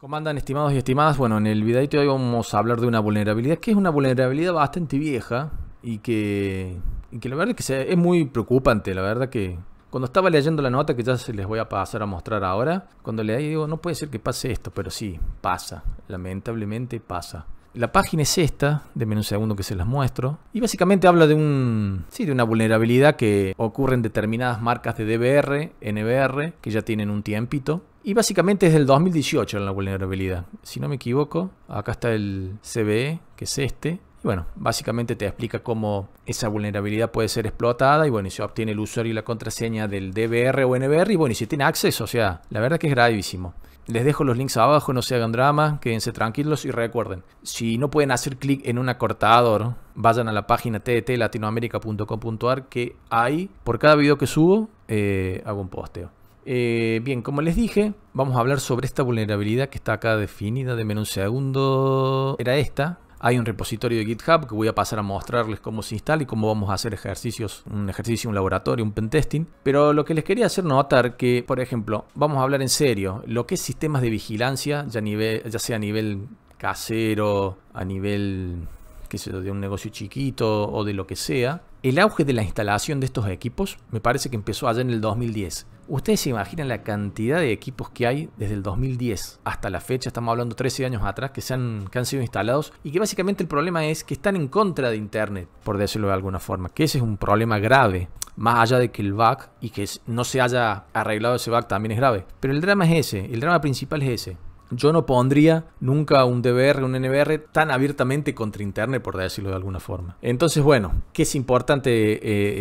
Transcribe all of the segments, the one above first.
¿Cómo andan estimados y estimadas? Bueno, en el videito de hoy vamos a hablar de una vulnerabilidad que es una vulnerabilidad bastante vieja y que, la verdad es que es muy preocupante, la verdad que cuando estaba leyendo la nota que ya se les voy a pasar a mostrar ahora, cuando leí digo, no puede ser que pase esto, pero sí, pasa, lamentablemente pasa. La página es esta, denme un segundo que se las muestro. Y básicamente habla de, un, sí, de una vulnerabilidad que ocurre en determinadas marcas de DBR, NBR, que ya tienen un tiempito. Y básicamente es del 2018 en la vulnerabilidad. Si no me equivoco, acá está el CVE, que es este. Y bueno, básicamente te explica cómo esa vulnerabilidad puede ser explotada y bueno, y se obtiene el usuario y la contraseña del DBR o NBR y bueno, y se tiene acceso, o sea, la verdad que es gravísimo. Les dejo los links abajo, no se hagan drama, quédense tranquilos y recuerden, si no pueden hacer clic en un acortador, vayan a la página tdtlatinoamerica.com.ar que hay, por cada video que subo, eh, hago un posteo. Eh, bien, como les dije, vamos a hablar sobre esta vulnerabilidad que está acá definida. de un segundo. Era esta. Hay un repositorio de GitHub que voy a pasar a mostrarles cómo se instala y cómo vamos a hacer ejercicios, un ejercicio, un laboratorio, un pentesting. Pero lo que les quería hacer notar que, por ejemplo, vamos a hablar en serio, lo que es sistemas de vigilancia, ya, nivel, ya sea a nivel casero, a nivel que de un negocio chiquito o de lo que sea, el auge de la instalación de estos equipos me parece que empezó allá en el 2010. Ustedes se imaginan la cantidad de equipos que hay desde el 2010 hasta la fecha, estamos hablando 13 años atrás, que, se han, que han sido instalados y que básicamente el problema es que están en contra de Internet, por decirlo de alguna forma, que ese es un problema grave más allá de que el bug y que no se haya arreglado ese bug también es grave. Pero el drama es ese, el drama principal es ese. Yo no pondría nunca un DBR, un NVR tan abiertamente contra Internet, por decirlo de alguna forma. Entonces, bueno, ¿qué es importante eh,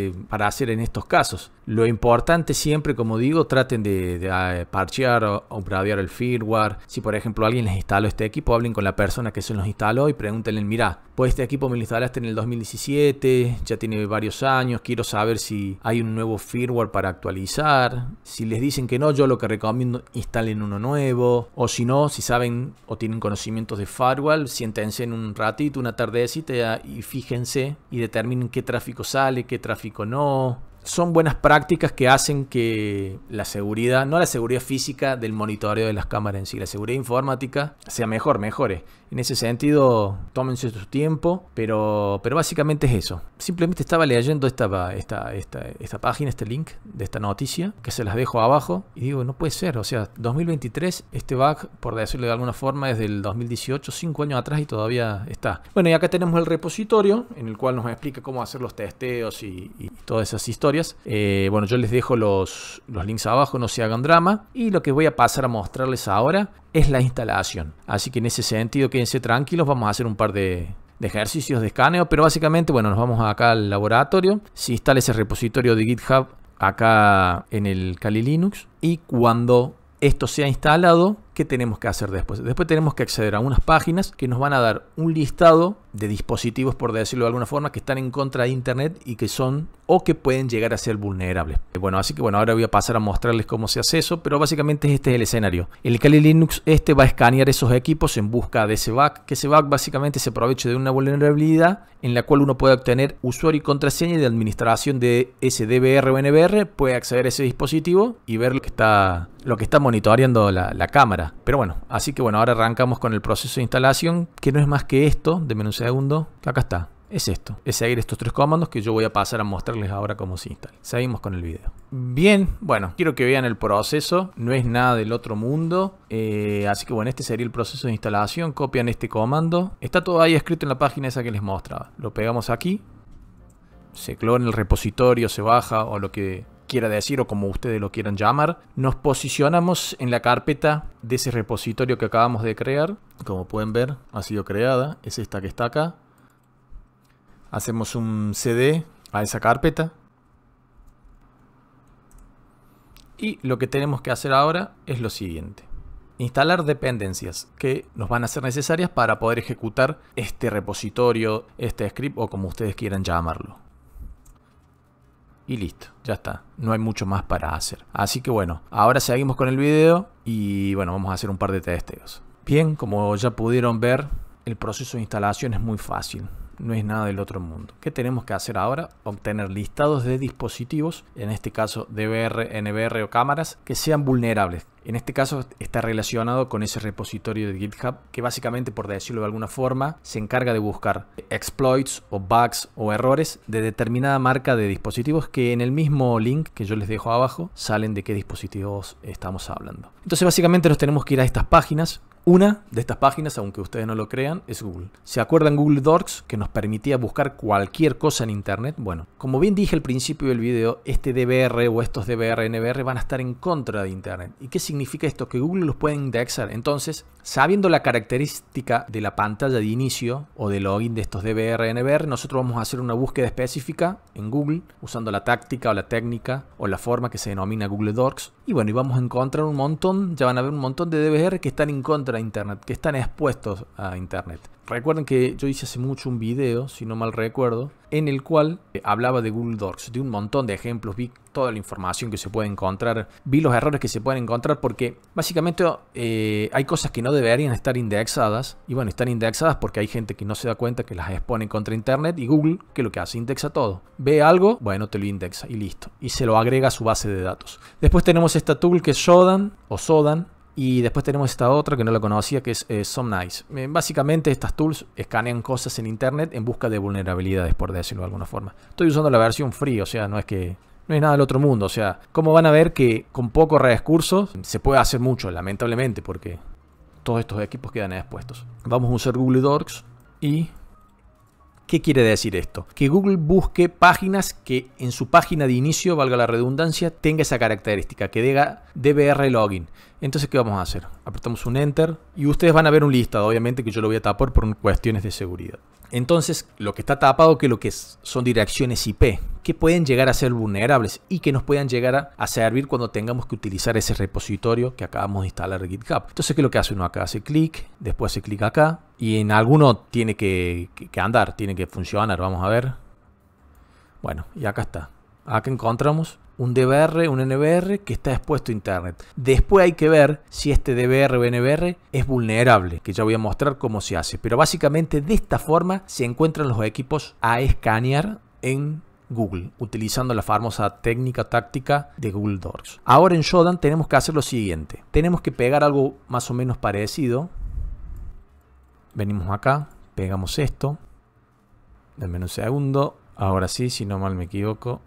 eh, para hacer en estos casos? Lo importante siempre, como digo, traten de, ah, eh, parchear o, upgradear el firmware. Si, por ejemplo, alguien les instaló este equipo, hablen con la persona que se los instaló y pregúntenle, mira, pues este equipo me lo instalaste en el 2017, ya tiene varios años, quiero saber si hay un nuevo firmware para actualizar. Si les dicen que no, yo lo que recomiendo, instalen uno nuevo. O si no, si saben o tienen conocimientos de firewall, siéntense en un ratito, una tardecita y fíjense y determinen qué tráfico sale, qué tráfico no. Son buenas prácticas que hacen que la seguridad, no la seguridad física del monitoreo de las cámaras en sí, la seguridad informática sea mejor, mejore. En ese sentido, tómense su tiempo, pero, pero básicamente es eso. Simplemente estaba leyendo esta, esta, esta, página, este link de esta noticia, que se las dejo abajo, y digo, no puede ser, o sea, 2023, este bug, por decirlo de alguna forma, es del 2018, 5 años atrás y todavía está. Bueno, y acá tenemos el repositorio, en el cual nos explica cómo hacer los testeos y, todas esas historias. Eh, bueno, yo les dejo los, los links abajo, no se hagan drama, y lo que voy a pasar a mostrarles ahora es la instalación. Así que en ese sentido, que quédense tranquilos, vamos a hacer un par de, ejercicios de escaneo, pero básicamente, bueno, nos vamos acá al laboratorio, si instales ese repositorio de GitHub acá en el Kali Linux y cuando esto sea instalado, ¿qué tenemos que hacer después? Después tenemos que acceder a unas páginas que nos van a dar un listado de dispositivos, por decirlo de alguna forma, que están en contra de Internet y que son o que pueden llegar a ser vulnerables. Eh, bueno, así que bueno, ahora voy a pasar a mostrarles cómo se hace eso, pero básicamente este es el escenario. El Kali Linux este va a escanear esos equipos en busca de ese bug, que ese bug básicamente se aproveche de una vulnerabilidad en la cual uno puede obtener usuario y contraseña de administración de SDBR o NBR, puede acceder a ese dispositivo y ver lo que está, lo que está monitoreando la cámara. Pero bueno, así que bueno, ahora arrancamos con el proceso de instalación, que no es más que esto, de un segundo, acá está. Es esto, es seguir estos tres comandos que yo voy a pasar a mostrarles ahora cómo se instala. Seguimos con el video. Bien, bueno, quiero que vean el proceso, no es nada del otro mundo, eh, así que bueno, este sería el proceso de instalación, copian este comando, está todo ahí escrito en la página esa que les mostraba. Lo pegamos aquí, se clona el repositorio, se baja o lo que quiera decir o como ustedes lo quieran llamar. Nos posicionamos en la carpeta de ese repositorio que acabamos de crear. Como pueden ver, ha sido creada. Es esta que está acá. Hacemos un CD a esa carpeta. Y lo que tenemos que hacer ahora es lo siguiente. Instalar dependencias que nos van a ser necesarias para poder ejecutar este repositorio, este script o como ustedes quieran llamarlo y listo, ya está. No hay mucho más para hacer. Así que bueno, ahora seguimos con el video y bueno, vamos a hacer un par de testeos. Bien, como ya pudieron ver, el proceso de instalación es muy fácil no es nada del otro mundo. ¿Qué tenemos que hacer ahora? Obtener listados de dispositivos, en este caso DVR, NVR o cámaras, que sean vulnerables. En este caso está relacionado con ese repositorio de GitHub que básicamente, por decirlo de alguna forma, se encarga de buscar exploits o bugs o errores de determinada marca de dispositivos que en el mismo link que yo les dejo abajo salen de qué dispositivos estamos hablando. Entonces básicamente nos tenemos que ir a estas páginas, una de estas páginas, aunque ustedes no lo crean, es Google. ¿Se acuerdan Google Docs que nos permitía buscar cualquier cosa en Internet? Bueno, como bien dije al principio del video, este DBR o estos DBR, NBR van a estar en contra de Internet. ¿Y qué significa esto? Que Google los puede indexar. Entonces, sabiendo la característica de la pantalla de inicio o de login de estos DBR, NBR, nosotros vamos a hacer una búsqueda específica en Google usando la táctica o la técnica o la forma que se denomina Google Docs. Y bueno, y vamos a encontrar un montón, ya van a ver un montón de DBR que están en contra a Internet, que están expuestos a Internet. Recuerden que yo hice hace mucho un video, si no mal recuerdo, en el cual eh, hablaba de Google Docs, de un montón de ejemplos, vi toda la información que se puede encontrar, vi los errores que se pueden encontrar, porque básicamente eh, hay cosas que no deberían estar indexadas, y bueno, están indexadas porque hay gente que no se da cuenta que las expone contra Internet, y Google, que lo que hace, indexa todo. Ve algo, bueno, te lo indexa y listo, y se lo agrega a su base de datos. Después tenemos esta tool que es o Sodan, y después tenemos esta otra que no la conocía, que es Some eh, Somnice. Eh, básicamente estas tools escanean cosas en Internet en busca de vulnerabilidades, por decirlo de alguna forma. Estoy usando la versión free, o sea, no es que... No es nada del otro mundo, o sea, Como van a ver que con pocos recursos se puede hacer mucho, lamentablemente, porque todos estos equipos quedan expuestos? Vamos a usar Google Docs y ¿Qué quiere decir esto? Que Google busque páginas que en su página de inicio, valga la redundancia, tenga esa característica, que diga DBR login. Entonces, ¿qué vamos a hacer? Apretamos un Enter y ustedes van a ver un listado, obviamente que yo lo voy a tapar por cuestiones de seguridad. Entonces, lo que está tapado que lo que son direcciones IP, que pueden llegar a ser vulnerables y que nos puedan llegar a, servir cuando tengamos que utilizar ese repositorio que acabamos de instalar en GitHub. Entonces, ¿qué es lo que hace uno acá? Hace clic, después hace clic acá y en alguno tiene que, que andar, tiene que funcionar. Vamos a ver. Bueno, y acá está. Acá encontramos un DBR, un NVR que está expuesto a Internet. Después hay que ver si este DBR o NVR es vulnerable, que ya voy a mostrar cómo se hace. Pero básicamente de esta forma se encuentran los equipos a escanear en Google, utilizando la famosa técnica táctica de Google Docs. Ahora en Shodan tenemos que hacer lo siguiente. Tenemos que pegar algo más o menos parecido. Venimos acá, pegamos esto. Denme un segundo. Ahora sí, si no mal me equivoco.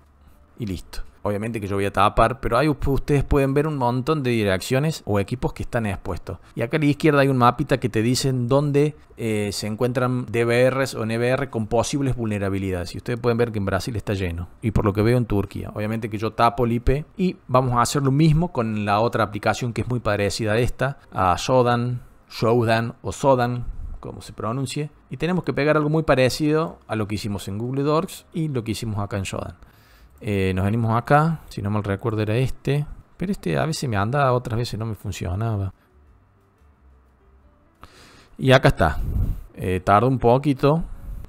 Y listo. Obviamente que yo voy a tapar, pero ahí ustedes pueden ver un montón de direcciones o equipos que están expuestos. Y acá a la izquierda hay un mapita que te dicen dónde eh, se encuentran DBRs o NBR con posibles vulnerabilidades. Y ustedes pueden ver que en Brasil está lleno. Y por lo que veo en Turquía. Obviamente que yo tapo el IP y vamos a hacer lo mismo con la otra aplicación que es muy parecida a esta, a Shodan, Shodan o Sodan, como se pronuncie. Y tenemos que pegar algo muy parecido a lo que hicimos en Google Docs y lo que hicimos acá en Shodan. Eh, nos venimos acá, si no mal recuerdo era este, pero este a veces me anda, otras veces no me funcionaba. Y acá está. Eh, tarda un poquito,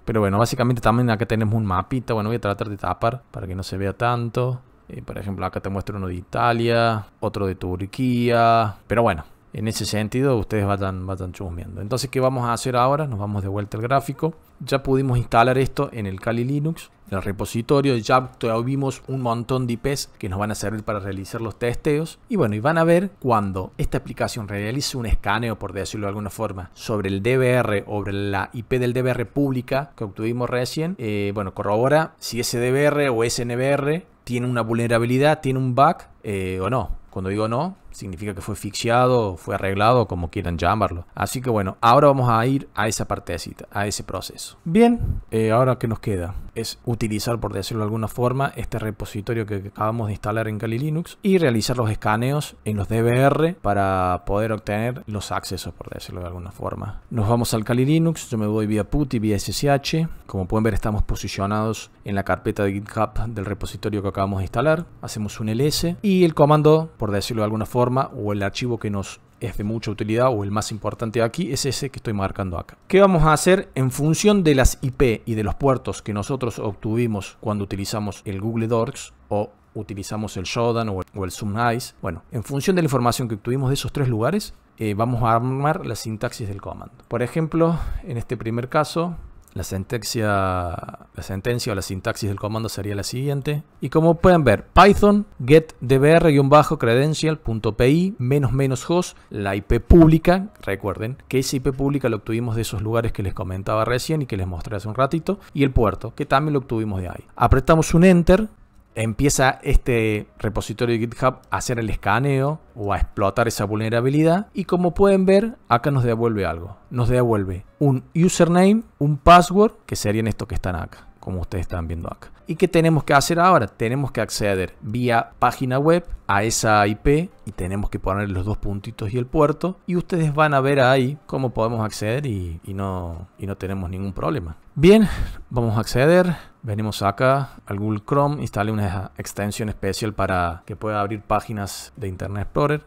pero bueno, básicamente también acá tenemos un mapita. Bueno, voy a tratar de tapar para que no se vea tanto. Eh, por ejemplo, acá te muestro uno de Italia, otro de Turquía. Pero bueno, en ese sentido ustedes vayan, vayan Entonces, ¿qué vamos a hacer ahora? Nos vamos de vuelta al gráfico. Ya pudimos instalar esto en el Kali Linux, en el repositorio. Ya tuvimos un montón de IPs que nos van a servir para realizar los testeos. Y bueno, y van a ver cuando esta aplicación realice un escaneo, por decirlo de alguna forma, sobre el DBR, sobre la IP del DBR pública que obtuvimos recién. Eh, bueno, corrobora si ese DBR o SNBR tiene una vulnerabilidad, tiene un bug eh, o no. Cuando digo no, significa que fue fixiado, fue arreglado, como quieran llamarlo. Así que bueno, ahora vamos a ir a esa partecita, a ese proceso. Bien, eh, ahora que nos queda es utilizar, por decirlo de alguna forma, este repositorio que acabamos de instalar en Kali Linux y realizar los escaneos en los DBR para poder obtener los accesos, por decirlo de alguna forma. Nos vamos al Kali Linux, yo me voy vía PuTTY, vía SSH. Como pueden ver, estamos posicionados en la carpeta de GitHub del repositorio que acabamos de instalar. Hacemos un ls y el comando, por decirlo de alguna forma, o el archivo que nos es de mucha utilidad o el más importante aquí es ese que estoy marcando acá. ¿Qué vamos a hacer? En función de las IP y de los puertos que nosotros obtuvimos cuando utilizamos el Google Docs o utilizamos el Shodan o el, Zoom Ice. Bueno, en función de la información que obtuvimos de esos tres lugares, eh, vamos a armar la sintaxis del comando. Por ejemplo, en este primer caso, la sentencia, la sentencia o la sintaxis del comando sería la siguiente. Y como pueden ver, Python get dbr-credential.pi menos menos host, la IP pública, recuerden que esa IP pública la obtuvimos de esos lugares que les comentaba recién y que les mostré hace un ratito, y el puerto, que también lo obtuvimos de ahí. Apretamos un enter empieza este repositorio de GitHub a hacer el escaneo o a explotar esa vulnerabilidad y como pueden ver acá nos devuelve algo, nos devuelve un username, un password que serían estos que están acá como ustedes están viendo acá. ¿Y qué tenemos que hacer ahora? Tenemos que acceder vía página web a esa IP y tenemos que poner los dos puntitos y el puerto y ustedes van a ver ahí cómo podemos acceder y, no, y no tenemos ningún problema. Bien, vamos a acceder. Venimos acá al Google Chrome, instale una extensión especial para que pueda abrir páginas de Internet Explorer.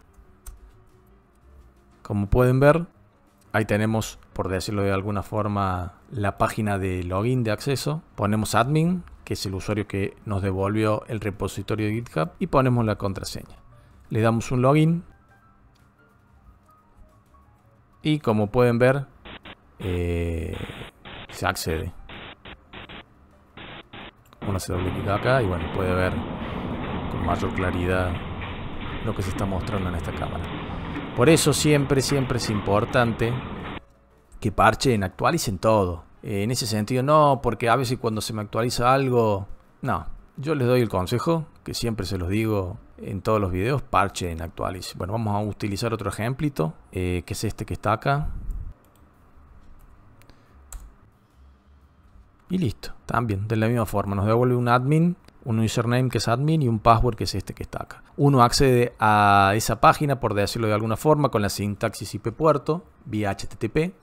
Como pueden ver, Ahí tenemos, por decirlo de alguna forma, la página de login de acceso. Ponemos admin, que es el usuario que nos devolvió el repositorio de GitHub, y ponemos la contraseña. Le damos un login. Y como pueden ver, eh, se accede. Uno se doble clic acá y bueno, puede ver con mayor claridad lo que se está mostrando en esta cámara. Por eso siempre, siempre es importante que parchen, actualicen todo. Eh, en ese sentido no, porque a veces cuando se me actualiza algo, no. Yo les doy el consejo, que siempre se los digo en todos los videos, parchen, actualicen. Bueno, vamos a utilizar otro ejemplito, eh, que es este que está acá. Y listo, también de la misma forma, nos devuelve un admin un username que es admin y un password que es este que está acá. Uno accede a esa página, por decirlo de alguna forma, con la sintaxis IP puerto vía HTTP.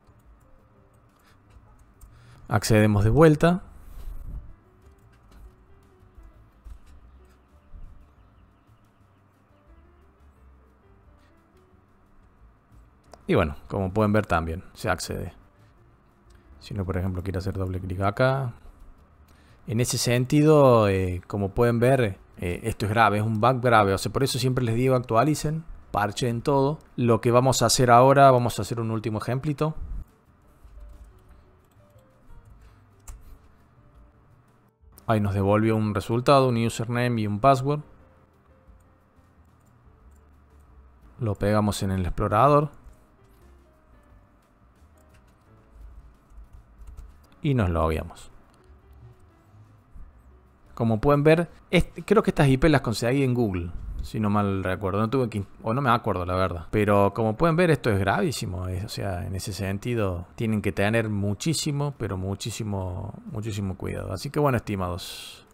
Accedemos de vuelta. Y bueno, como pueden ver también se accede. Si no, por ejemplo, quiere hacer doble clic acá, en ese sentido, eh, como pueden ver, eh, esto es grave, es un bug grave. O sea, por eso siempre les digo actualicen, parchen todo. Lo que vamos a hacer ahora, vamos a hacer un último ejemplito. Ahí nos devolvió un resultado, un username y un password. Lo pegamos en el explorador. Y nos lo habíamos. Como pueden ver, creo que estas IP las conseguí en Google, si no mal recuerdo. No tuve o no me acuerdo la verdad. Pero como pueden ver, esto es gravísimo. o sea, en ese sentido, tienen que tener muchísimo, pero muchísimo, muchísimo cuidado. Así que bueno, estimados,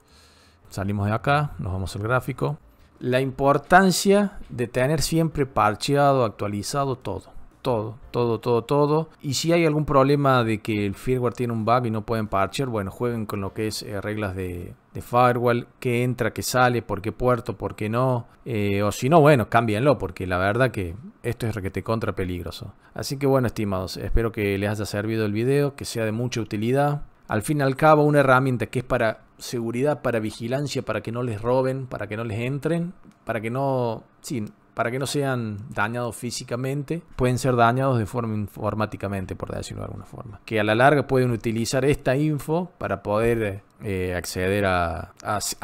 salimos de acá, nos vamos al gráfico. La importancia de tener siempre parcheado, actualizado todo todo, todo, todo, todo. Y si hay algún problema de que el firmware tiene un bug y no pueden parchear, bueno, jueguen con lo que es eh, reglas de, firewall, qué entra, qué sale, por qué puerto, por qué no. Eh, o si no, bueno, cámbienlo, porque la verdad que esto es requete contra peligroso. Así que bueno, estimados, espero que les haya servido el video, que sea de mucha utilidad. Al fin y al cabo, una herramienta que es para seguridad, para vigilancia, para que no les roben, para que no les entren, para que no... Sí, para que no sean dañados físicamente, pueden ser dañados de forma informáticamente, por decirlo de alguna forma. Que a la larga pueden utilizar esta info para poder eh, acceder a,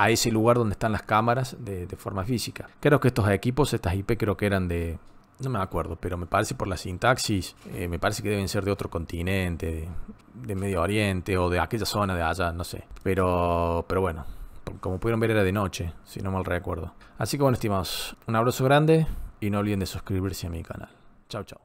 ese lugar donde están las cámaras de, forma física. Creo que estos equipos, estas IP, creo que eran de, no me acuerdo, pero me parece por la sintaxis, eh, me parece que deben ser de otro continente, de, de, Medio Oriente o de aquella zona de allá, no sé. Pero, pero bueno, como pudieron ver era de noche, si no mal recuerdo. Así que bueno, estimados, un abrazo grande y no olviden de suscribirse a mi canal. Chao, chao.